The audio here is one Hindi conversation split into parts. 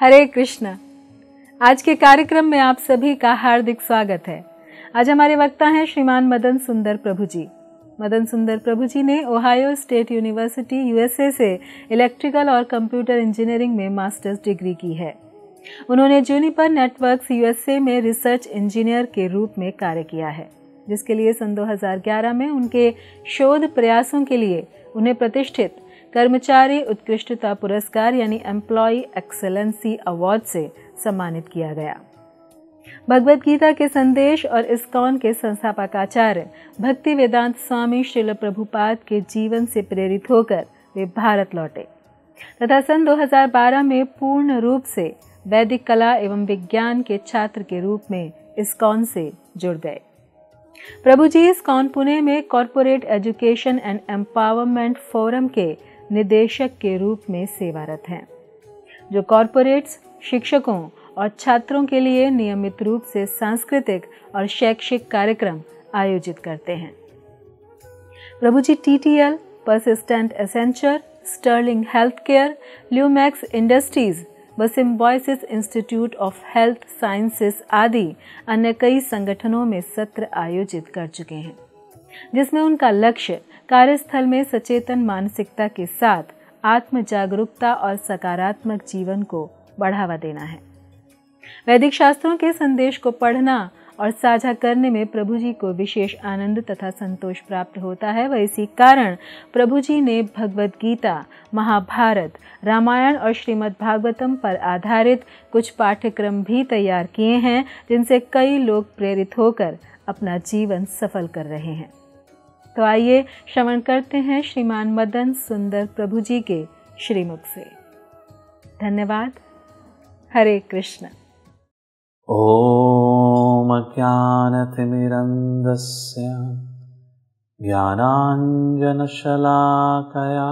हरे कृष्णा आज के कार्यक्रम में आप सभी का हार्दिक स्वागत है आज हमारे वक्ता हैं श्रीमान मदन सुंदर प्रभु जी मदन सुंदर प्रभु जी ने ओहायो स्टेट यूनिवर्सिटी यूएसए से इलेक्ट्रिकल और कंप्यूटर इंजीनियरिंग में मास्टर्स डिग्री की है उन्होंने जूनिपर नेटवर्क्स यूएसए में रिसर्च इंजीनियर के रूप में कार्य किया है जिसके लिए सन 2011 में उनके शोध प्रयासों के लिए उन्हें प्रतिष्ठित कर्मचारी उत्कृष्टता पुरस्कार यानी एम्प्लॉय एक्सेलेंसी अवार्ड से सम्मानित किया गया भगवत गीता के संदेश और इस्कॉन के संस्थापक आचार्य भक्ति वेदांत स्वामी शिल प्रभुपाद के जीवन से प्रेरित होकर वे भारत लौटे तथा सन 2012 में पूर्ण रूप से वैदिक कला एवं विज्ञान के छात्र के रूप में इस्कॉन से जुड़ गए प्रभु जी इस्कॉन पुणे में corporate education and empowerment forum के निदेशक के रूप में सेवारत हैं जो कॉरपोरेट्स शिक्षकों और छात्रों के लिए नियमित रूप से सांस्कृतिक और शैक्षिक कार्यक्रम आयोजित करते हैं Prabhu ji T T L Persistent Accenture Sterling Health Care Lumax Industries व Symbiosis Institute of Health Sciences आदि अन्य कई संगठनों में सत्र आयोजित कर चुके हैं जिसमें उनका लक्ष्य कार्यस्थल में सचेतन मानसिकता के साथ आत्म जागरूकता और सकारात्मक जीवन को बढ़ावा देना है वैदिक शास्त्रों के संदेश को पढ़ना और साझा करने में प्रभु जी को विशेष आनंद तथा संतोष प्राप्त होता है व इसी कारण प्रभु जी ने भगवत गीता महाभारत रामायण और श्रीमद् भागवतम पर आधारित कुछ पाठ्यक्रम भी तैयार किए हैं जिनसे कई लोग प्रेरित होकर अपना जीवन सफल कर रहे हैं तो आइए श्रवण करते हैं श्रीमान मदन सुंदर प्रभु जी के श्रीमुख से धन्यवाद हरे कृष्ण ॐ अज्ञानतिमिरन्दस्य ज्ञानाञ्जनशलाकया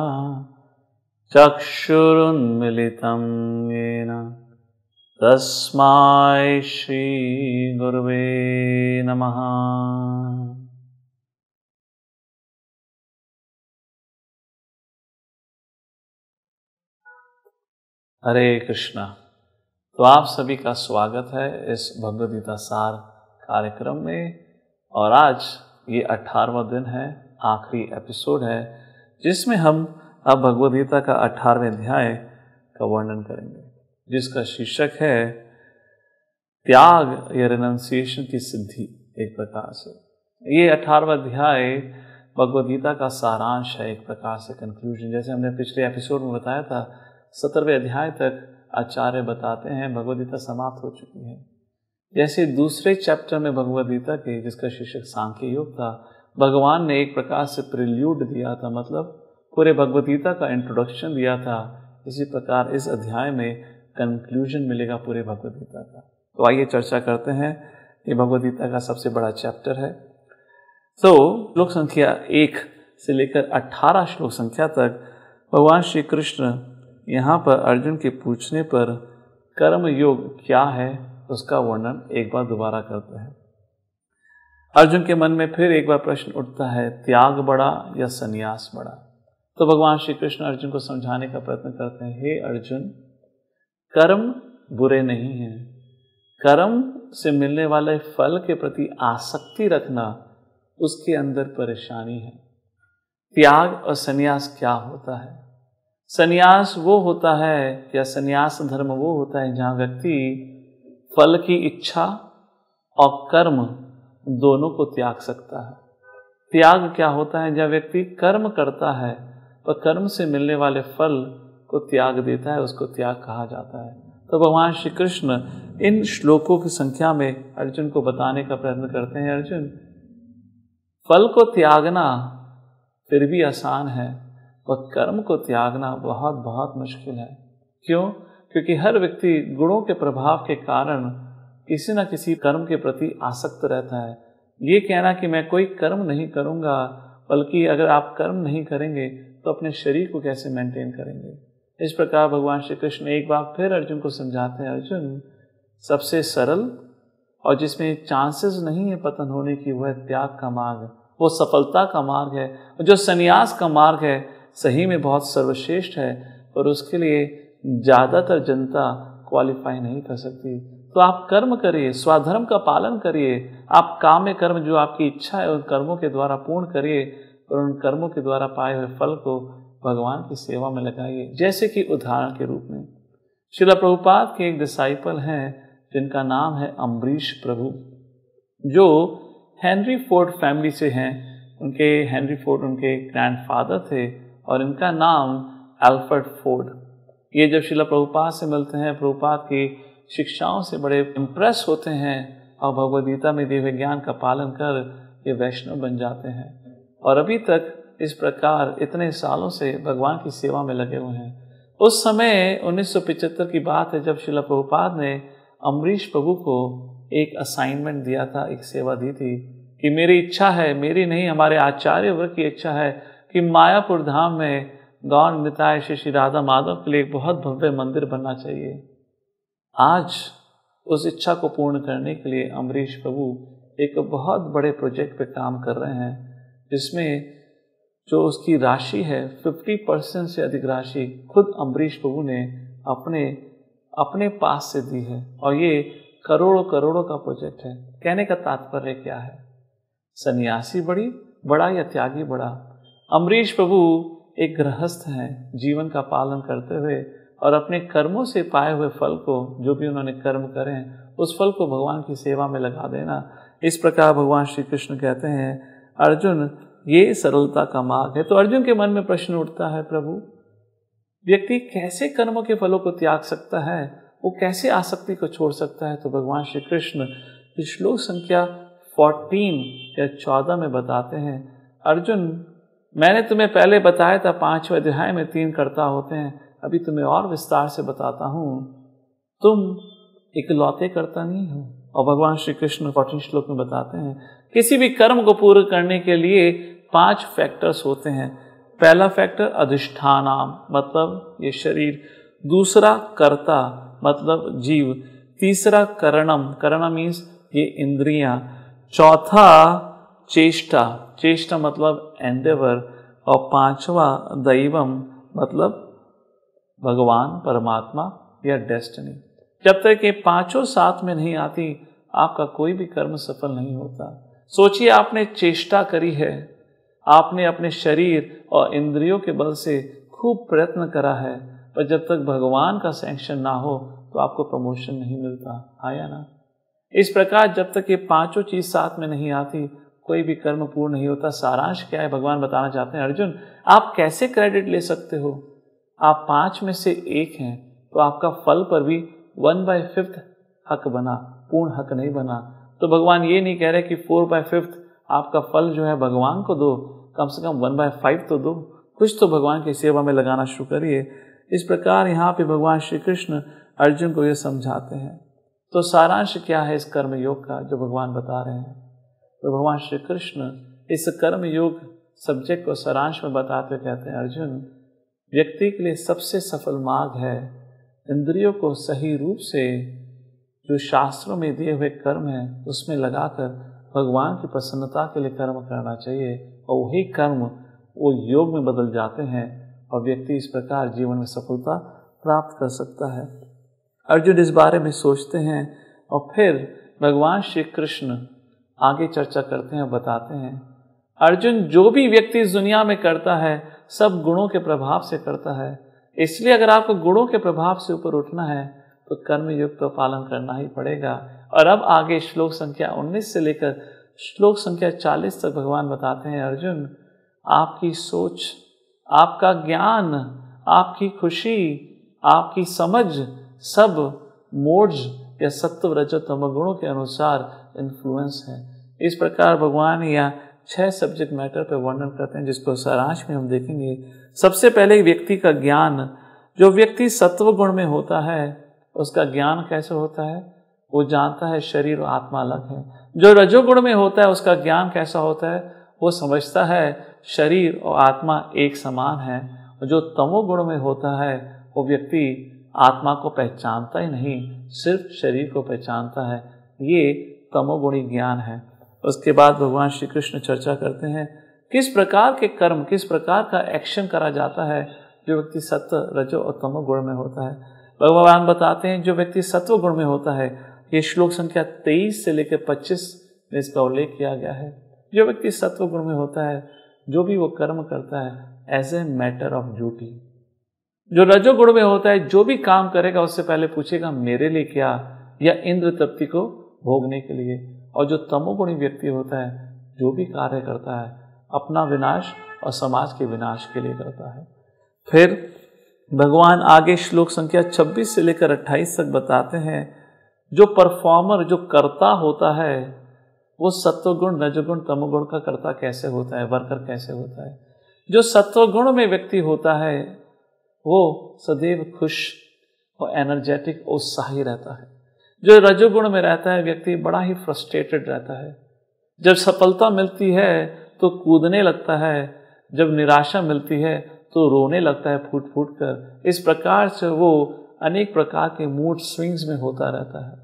चक्षुरुन्मिलितं येन तस्मै श्रीगुर्वे नमः हरे कृष्ण तो आप सभी का स्वागत है इस भगवदगीता सार कार्यक्रम में और आज ये अठारवा दिन है आखिरी एपिसोड है जिसमें हम अब भगवदगीता का अठारहवें अध्याय का वर्णन करेंगे जिसका शीर्षक है त्याग या रेनाउंसिएशन की सिद्धि एक प्रकार से ये अठारवा अध्याय भगवदगीता का सारांश है एक प्रकार से कंक्लूजन जैसे हमने पिछले एपिसोड में बताया था सत्रहवें अध्याय तक आचार्य बताते हैं भगवदगीता समाप्त हो चुकी है जैसे दूसरे चैप्टर में भगवदगीता के जिसका शीर्षक सांख्य योग था भगवान ने एक प्रकार से प्रिल्यूड दिया था मतलब पूरे भगवदगीता का इंट्रोडक्शन दिया था इसी प्रकार इस अध्याय में कंक्लूजन मिलेगा पूरे भगवदगीता का तो आइए चर्चा करते हैं ये भगवदगीता का सबसे बड़ा चैप्टर है तो श्लोक संख्या एक से लेकर अट्ठारह श्लोक संख्या तक भगवान श्री कृष्ण यहाँ पर अर्जुन के पूछने पर कर्म योग क्या है उसका वर्णन एक बार दोबारा करते हैं अर्जुन के मन में फिर एक बार प्रश्न उठता है त्याग बड़ा या संन्यास बड़ा तो भगवान श्री कृष्ण अर्जुन को समझाने का प्रयत्न करते हैं हे अर्जुन कर्म बुरे नहीं हैं कर्म से मिलने वाले फल के प्रति आसक्ति रखना उसके अंदर परेशानी है त्याग और संन्यास क्या होता है सन्यास वो होता है या सन्यास धर्म वो होता है जहाँ व्यक्ति फल की इच्छा और कर्म दोनों को त्याग सकता है त्याग क्या होता है जब व्यक्ति कर्म करता है तो कर्म से मिलने वाले फल को त्याग देता है उसको त्याग कहा जाता है तो भगवान श्री कृष्ण इन श्लोकों की संख्या में अर्जुन को बताने का प्रयत्न करते हैं अर्जुन फल को त्यागना फिर भी आसान है वह कर्म को त्यागना बहुत बहुत मुश्किल है क्यों क्योंकि हर व्यक्ति गुणों के प्रभाव के कारण किसी न किसी कर्म के प्रति आसक्त रहता है ये कहना कि मैं कोई कर्म नहीं करूँगा बल्कि अगर आप कर्म नहीं करेंगे तो अपने शरीर को कैसे मेंटेन करेंगे इस प्रकार भगवान श्री कृष्ण एक बार फिर अर्जुन को समझाते हैं अर्जुन सबसे सरल और जिसमें चांसेस नहीं है पतन होने की वह त्याग का मार्ग वो सफलता का मार्ग है जो संन्यास का मार्ग है सही में बहुत सर्वश्रेष्ठ है और उसके लिए ज़्यादातर जनता क्वालिफाई नहीं कर सकती तो आप कर्म करिए स्वाधर्म का पालन करिए आप काम कर्म जो आपकी इच्छा है उन कर्मों के द्वारा पूर्ण करिए और उन कर्मों के द्वारा पाए हुए फल को भगवान की सेवा में लगाइए जैसे कि उदाहरण के रूप में शिला प्रभुपाद के एक डिसाइपल हैं जिनका नाम है अम्बरीश प्रभु जो हेनरी फोर्ड फैमिली से हैं उनके हेनरी फोर्ड उनके ग्रैंडफादर थे और इनका नाम एल्फर्ड फोर्ड ये जब शिला प्रभुपाद से मिलते हैं प्रभुपाद की शिक्षाओं से बड़े इम्प्रेस होते हैं और भगवदगीता में दिव्य ज्ञान का पालन कर ये वैष्णव बन जाते हैं और अभी तक इस प्रकार इतने सालों से भगवान की सेवा में लगे हुए हैं उस समय 1975 की बात है जब शिला प्रभुपाद ने अम्बरीश प्रभु को एक असाइनमेंट दिया था एक सेवा दी थी कि मेरी इच्छा है मेरी नहीं हमारे आचार्य वर्ग की इच्छा है कि मायापुर धाम में गौन मिताय श्री श्री राधा माधव के लिए एक बहुत भव्य मंदिर बनना चाहिए आज उस इच्छा को पूर्ण करने के लिए अमरीश प्रभु एक बहुत बड़े प्रोजेक्ट पे काम कर रहे हैं जिसमें जो उसकी राशि है 50 परसेंट से अधिक राशि खुद अम्बरीश प्रभु ने अपने अपने पास से दी है और ये करोड़ों करोड़ों का प्रोजेक्ट है कहने का तात्पर्य क्या है सन्यासी बड़ी बड़ा या त्यागी बड़ा अमरीश प्रभु एक गृहस्थ हैं जीवन का पालन करते हुए और अपने कर्मों से पाए हुए फल को जो भी उन्होंने कर्म करें उस फल को भगवान की सेवा में लगा देना इस प्रकार भगवान श्री कृष्ण कहते हैं अर्जुन ये सरलता का मार्ग है तो अर्जुन के मन में प्रश्न उठता है प्रभु व्यक्ति कैसे कर्मों के फलों को त्याग सकता है वो कैसे आसक्ति को छोड़ सकता है तो भगवान श्री कृष्ण श्लोक संख्या 14 या 14 में बताते हैं अर्जुन मैंने तुम्हें पहले बताया था पांचवें अध्याय में तीन कर्ता होते हैं अभी तुम्हें और विस्तार से बताता हूँ तुम इकलौते कर्ता नहीं हो और भगवान श्री कृष्ण कठिन श्लोक में बताते हैं किसी भी कर्म को पूर्ण करने के लिए पांच फैक्टर्स होते हैं पहला फैक्टर अधिष्ठानाम मतलब ये शरीर दूसरा कर्ता मतलब जीव तीसरा करणम करणम मीन्स ये इंद्रियां चौथा चेष्टा चेष्टा मतलब एंडेवर और पांचवा दैवम मतलब भगवान परमात्मा या डेस्टिनी जब तक ये पांचों साथ में नहीं आती आपका कोई भी कर्म सफल नहीं होता सोचिए आपने चेष्टा करी है आपने अपने शरीर और इंद्रियों के बल से खूब प्रयत्न करा है पर जब तक भगवान का सेंक्शन ना हो तो आपको प्रमोशन नहीं मिलता आया ना इस प्रकार जब तक ये पांचों चीज साथ में नहीं आती कोई भी कर्म पूर्ण नहीं होता सारांश क्या है भगवान बताना चाहते हैं अर्जुन आप कैसे क्रेडिट ले सकते हो आप पांच में से एक हैं तो आपका फल पर भी वन बाय फिफ्थ हक बना पूर्ण हक नहीं बना तो भगवान ये नहीं कह रहे कि फोर बाय फिफ्थ आपका फल जो है भगवान को दो कम से कम वन बाय फाइव तो दो कुछ तो भगवान की सेवा में लगाना शुरू करिए इस प्रकार यहाँ पे भगवान श्री कृष्ण अर्जुन को ये समझाते हैं तो सारांश क्या है इस कर्म योग का जो भगवान बता रहे हैं तो भगवान श्री कृष्ण इस कर्म योग सब्जेक्ट को सारांश में बताते कहते हैं अर्जुन व्यक्ति के लिए सबसे सफल मार्ग है इंद्रियों को सही रूप से जो शास्त्रों में दिए हुए कर्म हैं उसमें लगाकर भगवान की प्रसन्नता के लिए कर्म करना चाहिए और वही कर्म वो योग में बदल जाते हैं और व्यक्ति इस प्रकार जीवन में सफलता प्राप्त कर सकता है अर्जुन इस बारे में सोचते हैं और फिर भगवान श्री कृष्ण आगे चर्चा करते हैं और बताते हैं अर्जुन जो भी व्यक्ति इस दुनिया में करता है सब गुणों के प्रभाव से करता है इसलिए अगर आपको गुणों के प्रभाव से ऊपर उठना है तो कर्म योग तो पालन करना ही पड़ेगा और अब आगे श्लोक संख्या 19 से लेकर श्लोक संख्या 40 तक भगवान बताते हैं अर्जुन आपकी सोच आपका ज्ञान आपकी खुशी आपकी समझ सब मोड़ या सत्व रजत तम गुणों के अनुसार इन्फ्लुएंस है इस प्रकार भगवान या छह सब्जेक्ट मैटर पर वर्णन करते हैं जिसको सारांश में हम देखेंगे सबसे पहले व्यक्ति का ज्ञान जो व्यक्ति सत्व गुण में होता है उसका ज्ञान कैसे होता है वो जानता है शरीर और आत्मा अलग है जो रजोगुण में होता है उसका ज्ञान कैसा होता है वो समझता है शरीर और आत्मा एक समान है जो तमोगुण में होता है वो व्यक्ति आत्मा को पहचानता ही नहीं सिर्फ शरीर को पहचानता है ये तमोगुणी ज्ञान है उसके बाद भगवान श्री कृष्ण चर्चा करते हैं किस प्रकार के कर्म किस प्रकार का एक्शन करा जाता है जो व्यक्ति सत्व रजो और तमो गुण में होता है भगवान बताते हैं जो व्यक्ति सत्व गुण में होता है ये श्लोक संख्या तेईस से लेकर पच्चीस में इसका उल्लेख किया गया है जो व्यक्ति सत्व गुण में होता है जो भी वो कर्म करता है as a matter of duty जो रजोगुण में होता है जो भी काम करेगा उससे पहले पूछेगा मेरे लिए क्या या इंद्र तृप्ति को भोगने के लिए और जो तमोगुणी व्यक्ति होता है जो भी कार्य करता है अपना विनाश और समाज के विनाश के लिए करता है फिर भगवान आगे श्लोक संख्या 26 से लेकर 28 तक बताते हैं जो परफॉर्मर जो करता होता है वो सत्वगुण रजगुण तमोगुण का कर्ता कैसे होता है वर्कर कैसे होता है जो सत्वगुण में व्यक्ति होता है वो सदैव खुश और एनर्जेटिक उत्साही रहता है जो रजोगुण में रहता है व्यक्ति बड़ा ही फ्रस्ट्रेटेड रहता है जब सफलता मिलती है तो कूदने लगता है जब निराशा मिलती है तो रोने लगता है फूट फूट कर इस प्रकार से वो अनेक प्रकार के मूड स्विंग्स में होता रहता है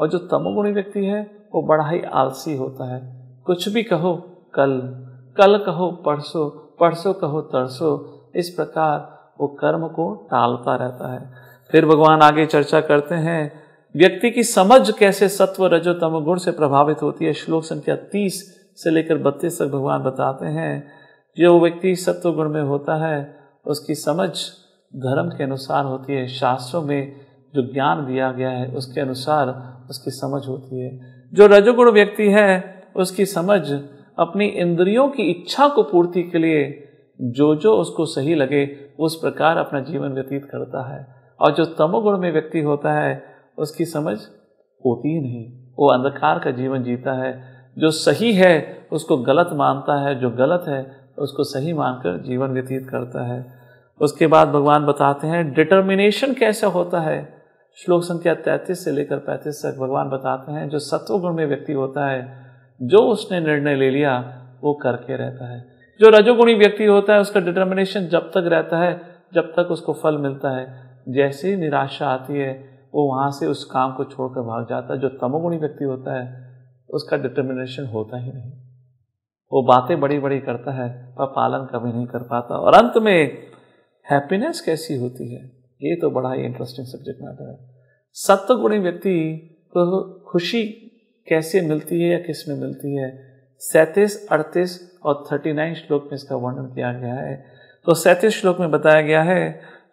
और जो तमोगुणी व्यक्ति है वो बड़ा ही आलसी होता है कुछ भी कहो कल कल कहो परसों परसों कहो तरसों इस प्रकार वो कर्म को टालता रहता है फिर भगवान आगे चर्चा करते हैं व्यक्ति की समझ कैसे सत्व रजोतम गुण से प्रभावित होती है श्लोक संख्या तीस से लेकर बत्तीस तक भगवान बताते हैं जो व्यक्ति सत्व गुण में होता है उसकी समझ धर्म के अनुसार होती है शास्त्रों में जो ज्ञान दिया गया है उसके अनुसार उसकी समझ होती है जो रजोगुण व्यक्ति है उसकी समझ अपनी इंद्रियों की इच्छा को पूर्ति के लिए जो जो उसको सही लगे उस प्रकार अपना जीवन व्यतीत करता है और जो तमोगुण में व्यक्ति होता है उसकी समझ होती ही नहीं वो अंधकार का जीवन जीता है जो सही है उसको गलत मानता है जो गलत है उसको सही मानकर जीवन व्यतीत करता है उसके बाद भगवान बताते हैं डिटर्मिनेशन कैसा होता है श्लोक संख्या तैंतीस से लेकर पैंतीस तक भगवान बताते हैं जो सत्वगुण में व्यक्ति होता है जो उसने निर्णय ले लिया वो करके रहता है जो रजोगुणी व्यक्ति होता है उसका डिटर्मिनेशन जब तक रहता है जब तक उसको फल मिलता है जैसे ही निराशा आती है वो वहाँ से उस काम को छोड़कर भाग जाता है जो तमोगुणी व्यक्ति होता है उसका डिटर्मिनेशन होता ही नहीं वो बातें बड़ी बड़ी करता है पर पालन कभी नहीं कर पाता और अंत में हैप्पीनेस कैसी होती है ये तो बड़ा ही इंटरेस्टिंग सब्जेक्ट मैटर है सत्वगुणी व्यक्ति को खुशी कैसे मिलती है या किस में मिलती है सैंतीस अड़तीस और थर्टी नाइन श्लोक में इसका वर्णन किया गया है तो सैंतीस श्लोक में बताया गया है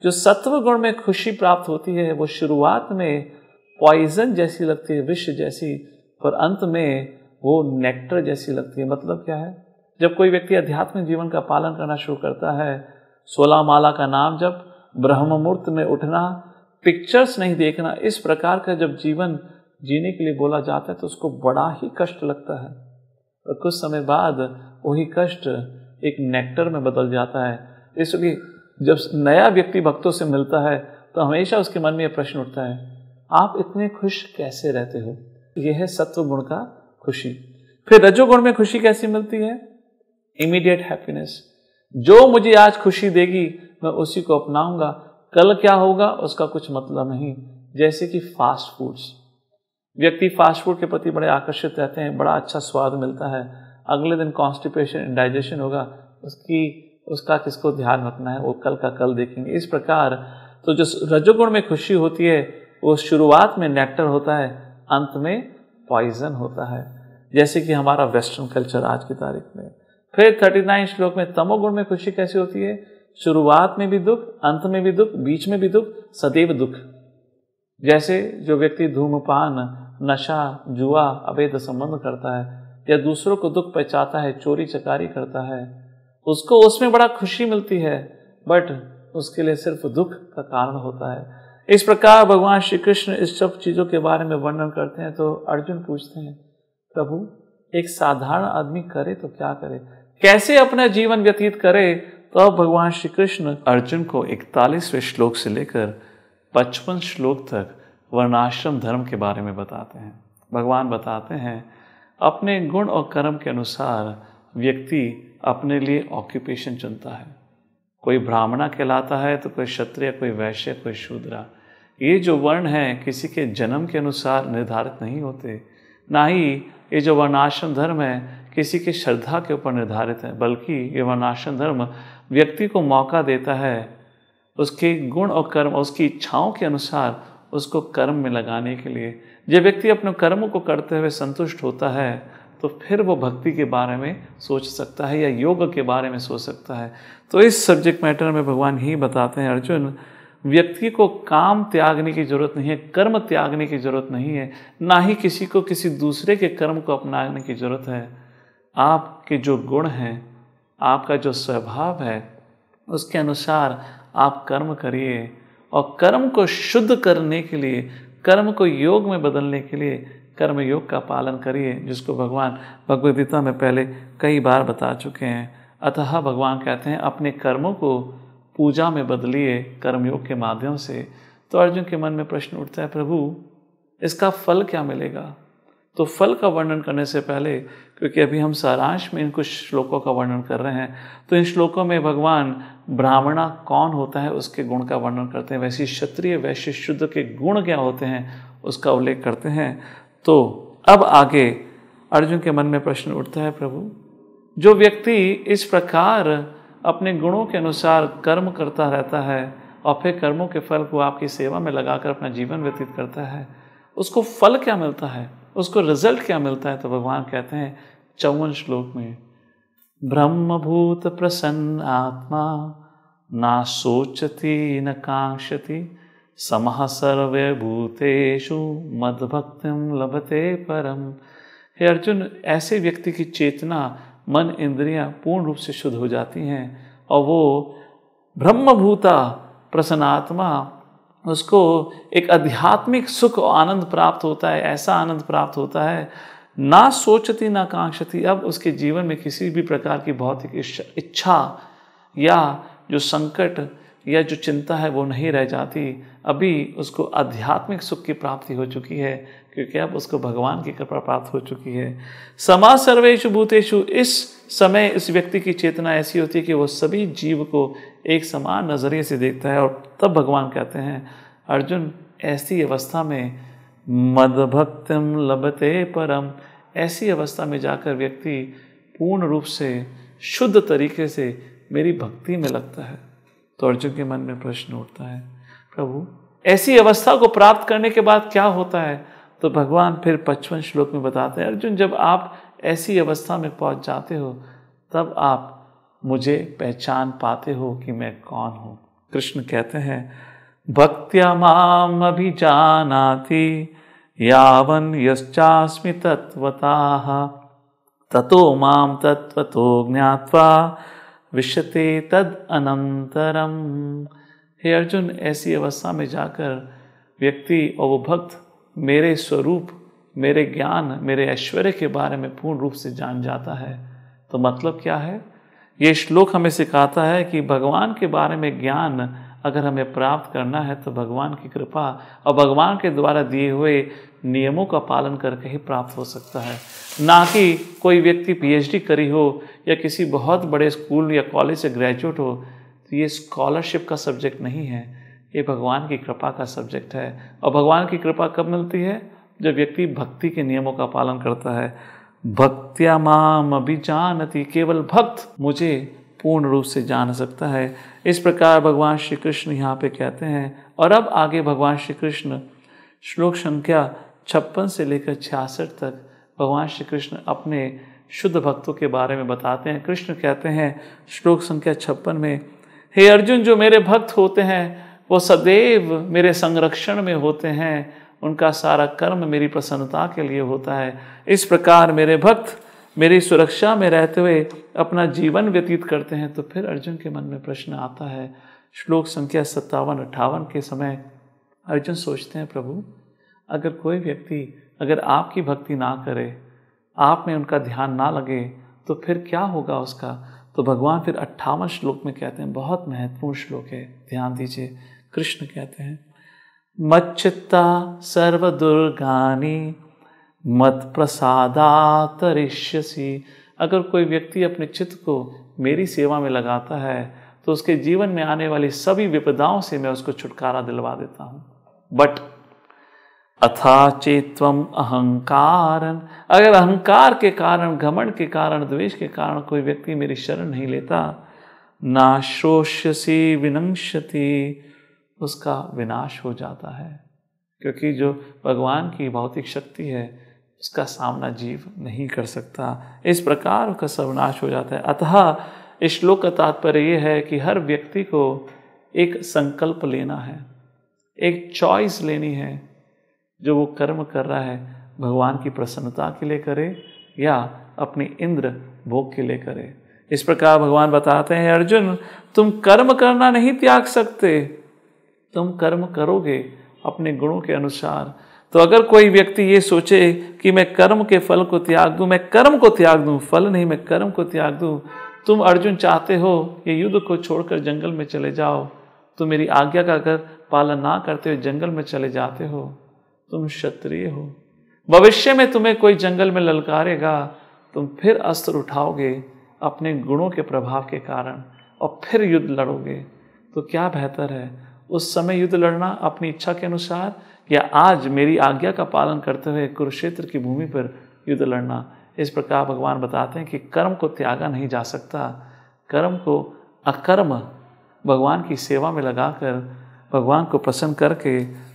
जो सत्व गुण में खुशी प्राप्त होती है वो शुरुआत में पॉइजन जैसी लगती है विष जैसी पर अंत में वो नेक्टर जैसी लगती है मतलब क्या है जब कोई व्यक्ति अध्यात्मिक जीवन का पालन करना शुरू करता है सोलह माला का नाम जब ब्रह्म मुहूर्त में उठना पिक्चर्स नहीं देखना इस प्रकार का जब जीवन जीने के लिए बोला जाता है तो उसको बड़ा ही कष्ट लगता है और कुछ समय बाद वही कष्ट एक नेक्टर में बदल जाता है इसलिए जब नया व्यक्ति भक्तों से मिलता है तो हमेशा उसके मन में यह प्रश्न उठता है आप इतने खुश कैसे रहते हो यह है सत्व गुण का खुशी फिर रजोगुण में खुशी कैसी मिलती है इमीडिएट हैप्पीनेस जो मुझे आज खुशी देगी मैं उसी को अपनाऊंगा कल क्या होगा उसका कुछ मतलब नहीं जैसे कि फास्ट फूड्स व्यक्ति फास्ट फूड के प्रति बड़े आकर्षित रहते हैं बड़ा अच्छा स्वाद मिलता है अगले दिन कॉन्स्टिपेशन डाइजेशन होगा उसकी उसका किसको ध्यान रखना है वो कल का कल देखेंगे इस प्रकार तो जो रजोगुण में खुशी होती है वो शुरुआत में नेक्टर होता है अंत में पॉइजन होता है जैसे कि हमारा वेस्टर्न कल्चर आज की तारीख में फिर थर्टी नाइन श्लोक में तमोगुण में खुशी कैसी होती है शुरुआत में भी दुख अंत में भी दुख बीच में भी दुख सदैव दुख जैसे जो व्यक्ति धूमपान नशा जुआ अवैध संबंध करता है या दूसरों को दुख पहचाता है चोरी चकारी करता है उसको उसमें बड़ा खुशी मिलती है बट उसके लिए सिर्फ दुख का कारण होता है इस प्रकार भगवान श्री कृष्ण इस सब चीज़ों के बारे में वर्णन करते हैं तो अर्जुन पूछते हैं प्रभु एक साधारण आदमी करे तो क्या करे कैसे अपना जीवन व्यतीत करे तो अब भगवान श्री कृष्ण अर्जुन को इकतालीसवें श्लोक से लेकर पचपन श्लोक तक वर्णाश्रम धर्म के बारे में बताते हैं भगवान बताते हैं अपने गुण और कर्म के अनुसार व्यक्ति अपने लिए ऑक्यूपेशन चुनता है कोई ब्राह्मणा कहलाता है तो कोई क्षत्रिय कोई वैश्य कोई शूद्रा ये जो वर्ण हैं किसी के जन्म के अनुसार निर्धारित नहीं होते ना ही ये जो वर्णाश्रम धर्म है किसी के श्रद्धा के ऊपर निर्धारित है बल्कि ये वर्णाश्रम धर्म व्यक्ति को मौका देता है उसके गुण और कर्म उसकी इच्छाओं के अनुसार उसको कर्म में लगाने के लिए जब व्यक्ति अपने कर्मों को करते हुए संतुष्ट होता है तो फिर वो भक्ति के बारे में सोच सकता है या योग के बारे में सोच सकता है तो इस सब्जेक्ट मैटर में भगवान ही बताते हैं अर्जुन व्यक्ति को काम त्यागने की जरूरत नहीं है कर्म त्यागने की जरूरत नहीं है ना ही किसी को किसी दूसरे के कर्म को अपनाने की जरूरत है आपके जो गुण हैं आपका जो स्वभाव है उसके अनुसार आप कर्म करिए और कर्म को शुद्ध करने के लिए कर्म को योग में बदलने के लिए कर्म योग का पालन करिए जिसको भगवान भगवदगीता में पहले कई बार बता चुके हैं अतः भगवान कहते हैं अपने कर्मों को पूजा में बदलिए कर्मयोग के माध्यम से तो अर्जुन के मन में प्रश्न उठता है प्रभु इसका फल क्या मिलेगा तो फल का वर्णन करने से पहले क्योंकि अभी हम सारांश में इन कुछ श्लोकों का वर्णन कर रहे हैं तो इन श्लोकों में भगवान ब्राह्मणा कौन होता है उसके गुण का वर्णन करते हैं वैसे क्षत्रिय वैश्य शुद्ध के गुण क्या होते हैं उसका उल्लेख करते हैं तो अब आगे अर्जुन के मन में प्रश्न उठता है प्रभु जो व्यक्ति इस प्रकार अपने गुणों के अनुसार कर्म करता रहता है और फिर कर्मों के फल को आपकी सेवा में लगाकर अपना जीवन व्यतीत करता है उसको फल क्या मिलता है उसको रिजल्ट क्या मिलता है तो भगवान कहते हैं चौवन श्लोक में ब्रह्मभूत प्रसन्न आत्मा ना सोचती न कांक्षति समह सर्वे मद मदभक्तिम लभते परम हे अर्जुन ऐसे व्यक्ति की चेतना मन इंद्रियां पूर्ण रूप से शुद्ध हो जाती हैं और वो ब्रह्मभूता प्रसन्नात्मा उसको एक आध्यात्मिक सुख और आनंद प्राप्त होता है ऐसा आनंद प्राप्त होता है ना सोचती ना कांक्षती अब उसके जीवन में किसी भी प्रकार की भौतिक इच्छा या जो संकट या जो चिंता है वो नहीं रह जाती अभी उसको आध्यात्मिक सुख की प्राप्ति हो चुकी है क्योंकि अब उसको भगवान की कृपा प्राप्त हो चुकी है समाज सर्वेशु भूतेशु इस समय इस व्यक्ति की चेतना ऐसी होती है कि वह सभी जीव को एक समान नज़रिए से देखता है और तब भगवान कहते हैं अर्जुन ऐसी अवस्था में मदभक्तम लभते परम ऐसी अवस्था में जाकर व्यक्ति पूर्ण रूप से शुद्ध तरीके से मेरी भक्ति में लगता है तो अर्जुन के मन में प्रश्न उठता है प्रभु ऐसी अवस्था को प्राप्त करने के बाद क्या होता है तो भगवान फिर पचपन श्लोक में बताते हैं अर्जुन जब आप ऐसी अवस्था में पहुंच जाते हो तब आप मुझे पहचान पाते हो कि मैं कौन हूँ कृष्ण कहते हैं भक्त्या माम अभिजानाति यावन यश्चास्मि तत्वता ततो माम तो ज्ञावा विशते तद अनंतरम हे अर्जुन ऐसी अवस्था में जाकर व्यक्ति और वो भक्त मेरे स्वरूप मेरे ज्ञान मेरे ऐश्वर्य के बारे में पूर्ण रूप से जान जाता है तो मतलब क्या है ये श्लोक हमें सिखाता है कि भगवान के बारे में ज्ञान अगर हमें प्राप्त करना है तो भगवान की कृपा और भगवान के द्वारा दिए हुए नियमों का पालन करके ही प्राप्त हो सकता है ना कि कोई व्यक्ति पीएचडी करी हो या किसी बहुत बड़े स्कूल या कॉलेज से ग्रेजुएट हो तो ये स्कॉलरशिप का सब्जेक्ट नहीं है ये भगवान की कृपा का सब्जेक्ट है और भगवान की कृपा कब मिलती है जब व्यक्ति भक्ति के नियमों का पालन करता है भक्त्या माम जानती केवल भक्त मुझे पूर्ण रूप से जान सकता है इस प्रकार भगवान श्री कृष्ण यहाँ पे कहते हैं और अब आगे भगवान श्री कृष्ण श्लोक संख्या छप्पन से लेकर छियासठ तक भगवान श्री कृष्ण अपने शुद्ध भक्तों के बारे में बताते हैं कृष्ण कहते हैं श्लोक संख्या छप्पन में हे अर्जुन जो मेरे भक्त होते हैं वो सदैव मेरे संरक्षण में होते हैं उनका सारा कर्म मेरी प्रसन्नता के लिए होता है इस प्रकार मेरे भक्त मेरी सुरक्षा में रहते हुए अपना जीवन व्यतीत करते हैं तो फिर अर्जुन के मन में प्रश्न आता है श्लोक संख्या सत्तावन अट्ठावन के समय अर्जुन सोचते हैं प्रभु अगर कोई व्यक्ति अगर आपकी भक्ति ना करे आप में उनका ध्यान ना लगे तो फिर क्या होगा उसका तो भगवान फिर अट्ठावन श्लोक में कहते हैं बहुत महत्वपूर्ण श्लोक है ध्यान दीजिए कृष्ण कहते हैं सर्व सर्वदुर्गानी मत प्रसादातरिष्यसी अगर कोई व्यक्ति अपने चित्त को मेरी सेवा में लगाता है तो उसके जीवन में आने वाली सभी विपदाओं से मैं उसको छुटकारा दिलवा देता हूँ बट अथा चेतम अहंकार अगर अहंकार के कारण घमंड के कारण द्वेष के कारण कोई व्यक्ति मेरी शरण नहीं लेता नाशोष्यसी विनंशति उसका विनाश हो जाता है क्योंकि जो भगवान की भौतिक शक्ति है उसका सामना जीव नहीं कर सकता इस प्रकार उसका सर्वनाश हो जाता है अतः इस श्लोक का तात्पर्य यह है कि हर व्यक्ति को एक संकल्प लेना है एक चॉइस लेनी है जो वो कर्म कर रहा है भगवान की प्रसन्नता के लिए करे या अपने इंद्र भोग के लिए करे इस प्रकार भगवान बताते हैं अर्जुन तुम कर्म करना नहीं त्याग सकते तुम कर्म करोगे अपने गुणों के अनुसार तो अगर कोई व्यक्ति ये सोचे कि मैं कर्म के फल को त्याग दूं मैं कर्म को त्याग दूं फल नहीं मैं कर्म को त्याग दूं तुम अर्जुन चाहते हो ये युद्ध को छोड़कर जंगल में चले जाओ तो मेरी आज्ञा का अगर पालन ना करते हुए जंगल में चले जाते हो तुम क्षत्रिय हो भविष्य में तुम्हें कोई जंगल में ललकारेगा तुम फिर अस्त्र उठाओगे अपने गुणों के प्रभाव के कारण और फिर युद्ध लड़ोगे तो क्या बेहतर है उस समय युद्ध लड़ना अपनी इच्छा के अनुसार या आज मेरी आज्ञा का पालन करते हुए कुरुक्षेत्र की भूमि पर युद्ध लड़ना इस प्रकार भगवान बताते हैं कि कर्म को त्यागा नहीं जा सकता कर्म को अकर्म भगवान की सेवा में लगाकर भगवान को प्रसन्न करके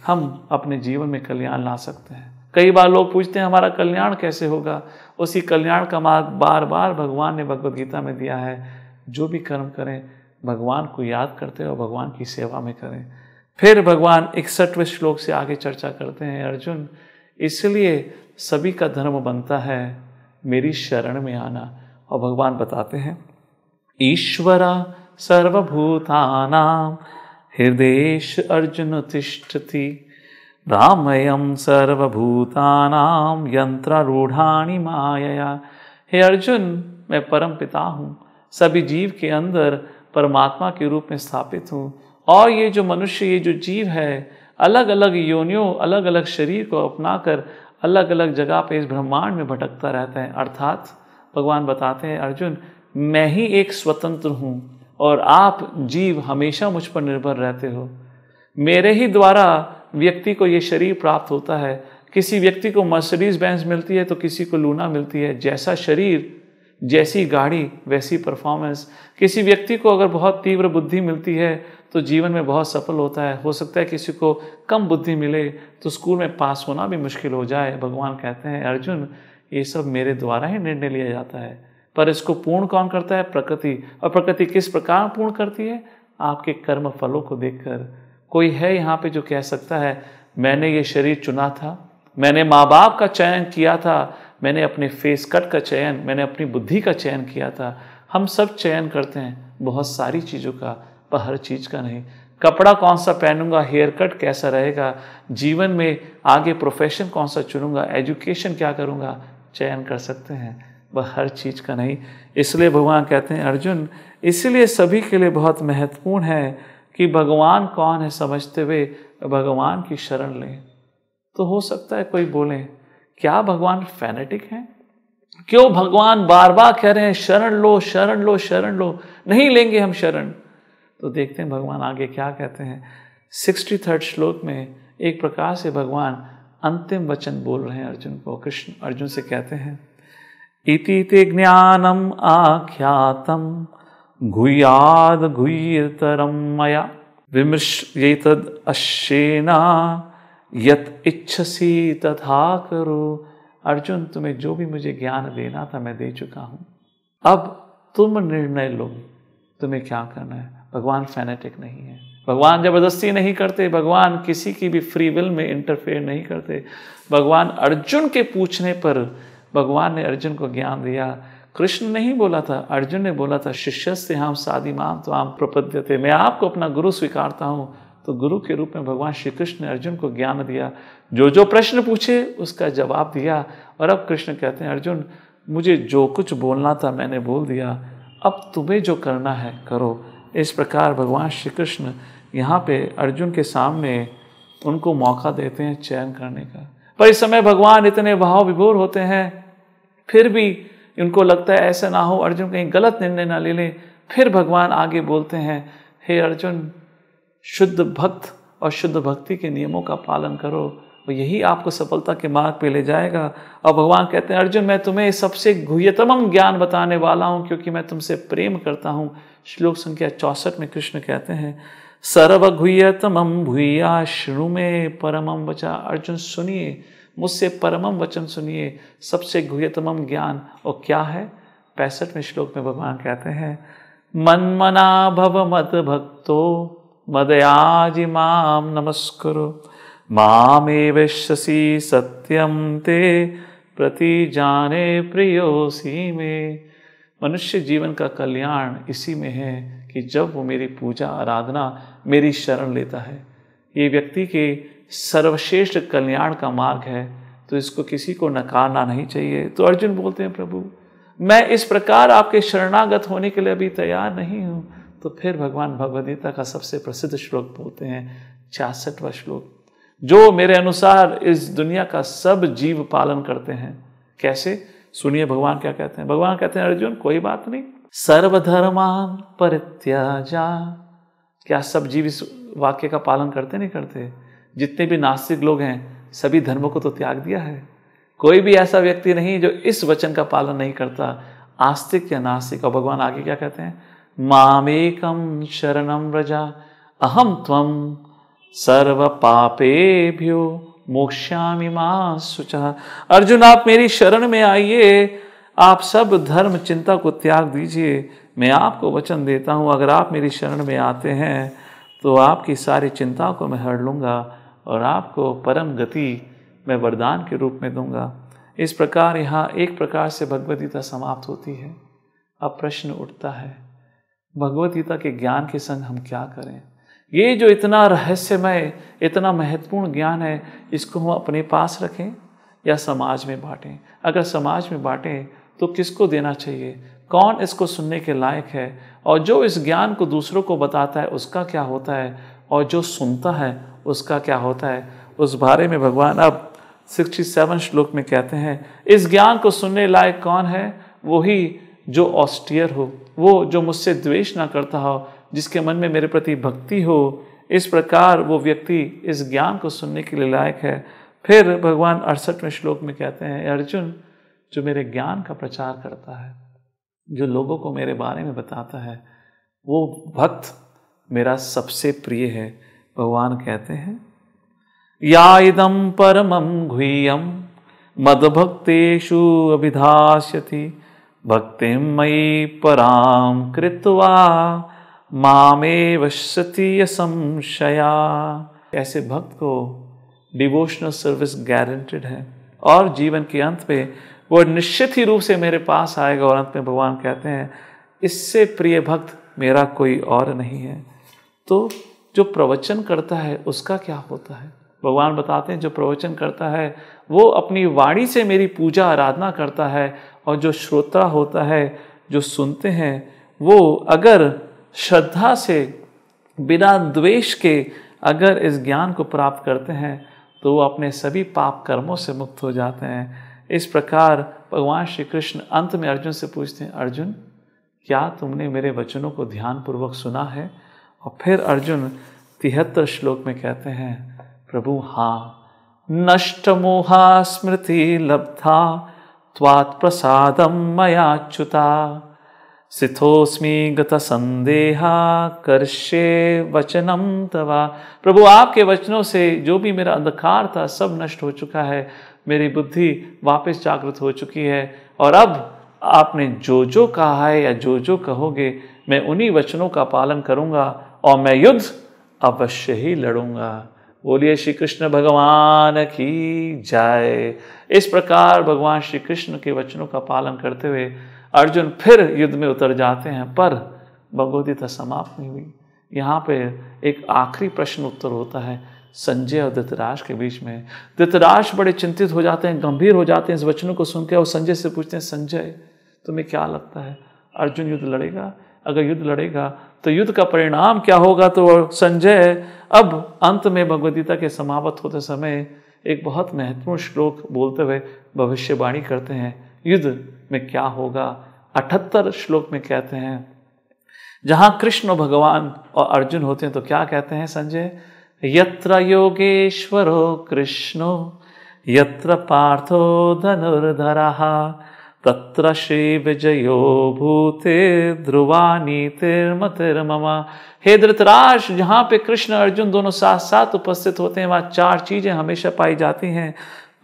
हम अपने जीवन में कल्याण ला सकते हैं कई बार लोग पूछते हैं हमारा कल्याण कैसे होगा उसी कल्याण का मार्ग बार बार भगवान ने भगवत गीता में दिया है जो भी कर्म करें भगवान को याद करते और भगवान की सेवा में करें फिर भगवान इकसठवें श्लोक से आगे चर्चा करते हैं अर्जुन इसलिए सभी का धर्म बनता है मेरी शरण में आना और भगवान बताते हैं ईश्वरा नाम हृदेश अर्जुन तिष्ठति रामयम सर्वभूतानाम यंत्रारूढ़ाणी माया हे अर्जुन मैं परम पिता हूँ सभी जीव के अंदर परमात्मा के रूप में स्थापित हूँ और ये जो मनुष्य ये जो जीव है अलग अलग योनियों अलग अलग शरीर को अपनाकर अलग अलग जगह पे इस ब्रह्मांड में भटकता रहता है अर्थात भगवान बताते हैं अर्जुन मैं ही एक स्वतंत्र हूँ और आप जीव हमेशा मुझ पर निर्भर रहते हो मेरे ही द्वारा व्यक्ति को ये शरीर प्राप्त होता है किसी व्यक्ति को मर्सडीज बैंस मिलती है तो किसी को लूना मिलती है जैसा शरीर जैसी गाड़ी वैसी परफॉर्मेंस किसी व्यक्ति को अगर बहुत तीव्र बुद्धि मिलती है तो जीवन में बहुत सफल होता है हो सकता है किसी को कम बुद्धि मिले तो स्कूल में पास होना भी मुश्किल हो जाए भगवान कहते हैं अर्जुन ये सब मेरे द्वारा ही निर्णय लिया जाता है पर इसको पूर्ण कौन करता है प्रकृति और प्रकृति किस प्रकार पूर्ण करती है आपके कर्म फलों को देखकर कोई है यहाँ पे जो कह सकता है मैंने ये शरीर चुना था मैंने माँ बाप का चयन किया था मैंने अपने फेस कट का चयन मैंने अपनी बुद्धि का चयन किया था हम सब चयन करते हैं बहुत सारी चीज़ों का पर हर चीज़ का नहीं कपड़ा कौन सा पहनूंगा हेयर कट कैसा रहेगा जीवन में आगे प्रोफेशन कौन सा चुनूंगा एजुकेशन क्या करूँगा चयन कर सकते हैं वह हर चीज़ का नहीं इसलिए भगवान कहते हैं अर्जुन इसलिए सभी के लिए बहुत महत्वपूर्ण है कि भगवान कौन है समझते हुए भगवान की शरण लें तो हो सकता है कोई बोले क्या भगवान फैनेटिक हैं क्यों भगवान बार बार कह रहे हैं शरण लो शरण लो शरण लो नहीं लेंगे हम शरण तो देखते हैं भगवान आगे क्या कहते हैं सिक्सटी थर्ड श्लोक में एक प्रकार से भगवान अंतिम वचन बोल रहे हैं अर्जुन को कृष्ण अर्जुन से कहते हैं इति ज्ञानम आख्यात गुह्याद मया अशेना यत इच्छसी तथा करो अर्जुन तुम्हें जो भी मुझे ज्ञान देना था मैं दे चुका हूँ अब तुम निर्णय लो तुम्हें क्या करना है भगवान फैनेटिक नहीं है भगवान जबरदस्ती नहीं करते भगवान किसी की भी फ्री विल में इंटरफेयर नहीं करते भगवान अर्जुन के पूछने पर भगवान ने अर्जुन को ज्ञान दिया कृष्ण नहीं बोला था अर्जुन ने बोला था शिष्य से हम माम तो हम थे मैं आपको अपना गुरु स्वीकारता हूँ तो गुरु के रूप में भगवान श्री कृष्ण ने अर्जुन को ज्ञान दिया जो जो प्रश्न पूछे उसका जवाब दिया और अब कृष्ण कहते हैं अर्जुन मुझे जो कुछ बोलना था मैंने बोल दिया अब तुम्हें जो करना है करो इस प्रकार भगवान श्री कृष्ण यहाँ पे अर्जुन के सामने उनको मौका देते हैं चयन करने का पर इस समय भगवान इतने भाव विभोर होते हैं फिर भी उनको लगता है ऐसा ना हो अर्जुन कहीं गलत निर्णय ना ले लें फिर भगवान आगे बोलते हैं हे अर्जुन शुद्ध भक्त और शुद्ध भक्ति के नियमों का पालन करो तो यही आपको सफलता के मार्ग पे ले जाएगा और भगवान कहते हैं अर्जुन मैं तुम्हें सबसे गुह्यतम ज्ञान बताने वाला हूँ क्योंकि मैं तुमसे प्रेम करता हूँ श्लोक संख्या चौंसठ में कृष्ण कहते हैं सर्वगुह्यतमम भूया श्रु में परमम वचा अर्जुन सुनिए मुझसे परमम वचन सुनिए सबसे घुयतम ज्ञान और क्या है पैंसठवें श्लोक में भगवान कहते हैं मन मना भव मद भक्तो मदयाजि माम नमस्कुरु मामेवश्यसि सत्यम ते प्रति जाने प्रियोसी में मनुष्य जीवन का कल्याण इसी में है कि जब वो मेरी पूजा आराधना मेरी शरण लेता है ये व्यक्ति के सर्वश्रेष्ठ कल्याण का मार्ग है तो इसको किसी को नकारना नहीं चाहिए तो अर्जुन बोलते हैं प्रभु मैं इस प्रकार आपके शरणागत होने के लिए अभी तैयार नहीं हूँ तो फिर भगवान भगवदगीता का सबसे प्रसिद्ध श्लोक बोलते हैं छियासठवा श्लोक जो मेरे अनुसार इस दुनिया का सब जीव पालन करते हैं कैसे सुनिए भगवान क्या कहते हैं भगवान कहते हैं अर्जुन कोई बात नहीं सर्वधर्मान परित्याजा क्या सब जीव इस वाक्य का पालन करते नहीं करते जितने भी नास्तिक लोग हैं सभी धर्मों को तो त्याग दिया है कोई भी ऐसा व्यक्ति नहीं जो इस वचन का पालन नहीं करता आस्तिक या नास्तिक और भगवान आगे क्या कहते हैं मामेकम शरणम रजा अहम त्वम सर्व पापे भ्यो मोक्षा मां सुचा अर्जुन आप मेरी शरण में आइए आप सब धर्म चिंता को त्याग दीजिए मैं आपको वचन देता हूँ अगर आप मेरी शरण में आते हैं तो आपकी सारी चिंता को मैं हर लूँगा और आपको परम गति मैं वरदान के रूप में दूंगा इस प्रकार यहाँ एक प्रकार से भगवदगीता समाप्त होती है अब प्रश्न उठता है भगवदगीता के ज्ञान के संग हम क्या करें ये जो इतना रहस्यमय इतना महत्वपूर्ण ज्ञान है इसको हम अपने पास रखें या समाज में बांटें अगर समाज में बांटें तो किसको देना चाहिए कौन इसको सुनने के लायक है और जो इस ज्ञान को दूसरों को बताता है उसका क्या होता है और जो सुनता है उसका क्या होता है उस बारे में भगवान अब 67 श्लोक में कहते हैं इस ज्ञान को सुनने लायक कौन है वही जो ऑस्टियर हो वो जो मुझसे द्वेष ना करता हो जिसके मन में मेरे प्रति भक्ति हो इस प्रकार वो व्यक्ति इस ज्ञान को सुनने के लिए लायक है फिर भगवान अड़सठवें श्लोक में कहते हैं अर्जुन जो मेरे ज्ञान का प्रचार करता है जो लोगों को मेरे बारे में बताता है वो भक्त मेरा सबसे प्रिय है भगवान कहते हैं या इदम परमम घुयम भक्तेशु अभिधाश्यति भक्ति मई पराम कृत्वा मामे वसती संशया ऐसे भक्त को डिवोशनल सर्विस गारंटेड है और जीवन के अंत पे वो निश्चित ही रूप से मेरे पास आएगा और अंत में भगवान कहते हैं इससे प्रिय भक्त मेरा कोई और नहीं है तो जो प्रवचन करता है उसका क्या होता है भगवान बताते हैं जो प्रवचन करता है वो अपनी वाणी से मेरी पूजा आराधना करता है और जो श्रोता होता है जो सुनते हैं वो अगर श्रद्धा से बिना द्वेष के अगर इस ज्ञान को प्राप्त करते हैं तो वो अपने सभी पाप कर्मों से मुक्त हो जाते हैं इस प्रकार भगवान श्री कृष्ण अंत में अर्जुन से पूछते हैं अर्जुन क्या तुमने मेरे वचनों को ध्यानपूर्वक सुना है और फिर अर्जुन तिहत्तर श्लोक में कहते हैं प्रभु हाँ नष्ट मोहा स्मृति लब्धा त्वात् प्रसादम मयाच्युता सिथोस्मी गत संदेहा कर्षे वचनम तवा प्रभु आपके वचनों से जो भी मेरा अंधकार था सब नष्ट हो चुका है मेरी बुद्धि वापस जागृत हो चुकी है और अब आपने जो जो कहा है या जो जो कहोगे मैं उन्हीं वचनों का पालन करूँगा और मैं युद्ध अवश्य ही लड़ूंगा बोलिए श्री कृष्ण भगवान की जाए इस प्रकार भगवान श्री कृष्ण के वचनों का पालन करते हुए अर्जुन फिर युद्ध में उतर जाते हैं पर भगवदगीता समाप्त नहीं हुई यहाँ पे एक आखिरी प्रश्न उत्तर होता है संजय और धृतराज के बीच में धृतराज बड़े चिंतित हो जाते हैं गंभीर हो जाते हैं इस वचनों को सुनकर और संजय से पूछते हैं संजय तुम्हें क्या लगता है अर्जुन युद्ध लड़ेगा अगर युद्ध लड़ेगा तो युद्ध का परिणाम क्या होगा तो संजय अब अंत में भगवदगीता के समाप्त होते समय एक बहुत महत्वपूर्ण श्लोक बोलते हुए भविष्यवाणी करते हैं युद्ध में क्या होगा अठहत्तर श्लोक में कहते हैं जहाँ कृष्ण भगवान और अर्जुन होते हैं तो क्या कहते हैं संजय यत्र योगेश्वरो कृष्णो यत्र पार्थो धनुर्धरः तत्र श्रीविजयो भूते ध्रुवानीतिर्मतिर्मम हे धृतराज जहाँ पे कृष्ण अर्जुन दोनों साथ साथ उपस्थित होते हैं वहाँ चार चीज़ें हमेशा पाई जाती हैं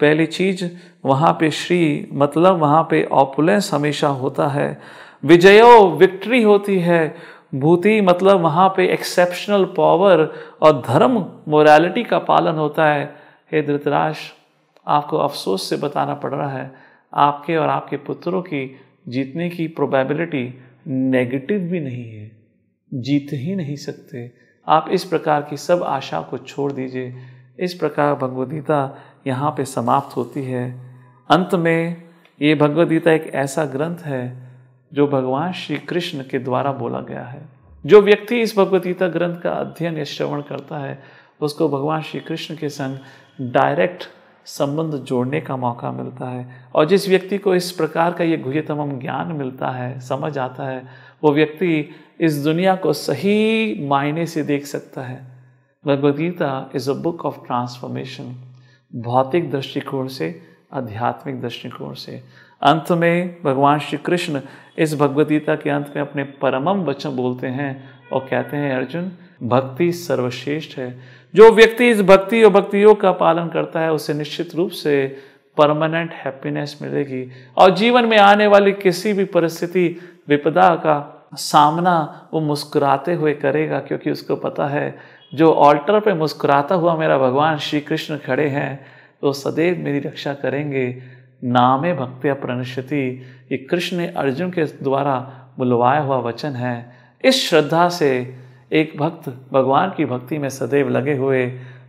पहली चीज वहाँ पे श्री मतलब वहाँ पे ऑपुलेंस हमेशा होता है विजयो विक्ट्री होती है भूति मतलब वहाँ पे एक्सेप्शनल पावर और धर्म मोरालिटी का पालन होता है हे धृतराज आपको अफसोस से बताना पड़ रहा है आपके और आपके पुत्रों की जीतने की प्रोबेबिलिटी नेगेटिव भी नहीं है जीत ही नहीं सकते आप इस प्रकार की सब आशा को छोड़ दीजिए इस प्रकार भगवदगीता यहाँ पे समाप्त होती है अंत में ये भगवदगीता एक ऐसा ग्रंथ है जो भगवान श्री कृष्ण के द्वारा बोला गया है जो व्यक्ति इस भगवदगीता ग्रंथ का अध्ययन या श्रवण करता है उसको भगवान श्री कृष्ण के संग डायरेक्ट संबंध जोड़ने का मौका मिलता है और जिस व्यक्ति को इस प्रकार का ये गुह्यतम ज्ञान मिलता है समझ आता है वो व्यक्ति इस दुनिया को सही मायने से देख सकता है Bhagavadgita is a book of transformation भौतिक दृष्टिकोण से आध्यात्मिक दृष्टिकोण से अंत में भगवान श्री कृष्ण इस भगवदगीता के अंत में अपने परमम वचन बोलते हैं और कहते हैं अर्जुन भक्ति सर्वश्रेष्ठ है जो व्यक्ति इस भक्ति और भक्तियों का पालन करता है उसे निश्चित रूप से परमानेंट हैप्पीनेस मिलेगी और जीवन में आने वाली किसी भी परिस्थिति विपदा का सामना वो मुस्कुराते हुए करेगा क्योंकि उसको पता है जो ऑल्टर पे मुस्कुराता हुआ मेरा भगवान श्री कृष्ण खड़े हैं तो सदैव मेरी रक्षा करेंगे नामे भक्तिया प्रणश्यति ये कृष्ण ने अर्जुन के द्वारा बुलवाया हुआ वचन है इस श्रद्धा से एक भक्त भगवान की भक्ति में सदैव लगे हुए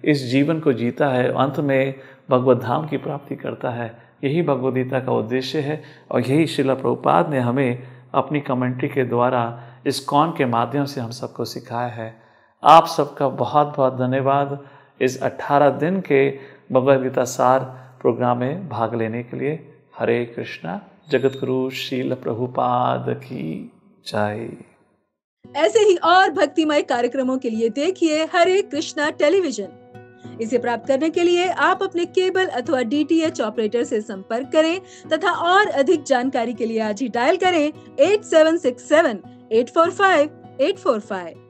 इस जीवन को जीता है अंत में भगवत धाम की प्राप्ति करता है यही भगवदगीता का उद्देश्य है और यही शिला प्रभुपाद ने हमें अपनी कमेंट्री के द्वारा इस कौन के माध्यम से हम सबको सिखाया है आप सबका बहुत बहुत धन्यवाद इस 18 दिन के भगवदगीता सार प्रोग्राम में भाग लेने के लिए हरे कृष्णा जगत गुरु शील प्रभुपाद की जय ऐसे ही और भक्तिमय कार्यक्रमों के लिए देखिए हरे कृष्णा टेलीविजन इसे प्राप्त करने के लिए आप अपने केबल अथवा डीटीएच ऑपरेटर से संपर्क करें तथा और अधिक जानकारी के लिए आज ही डायल करें एट फोर फाइव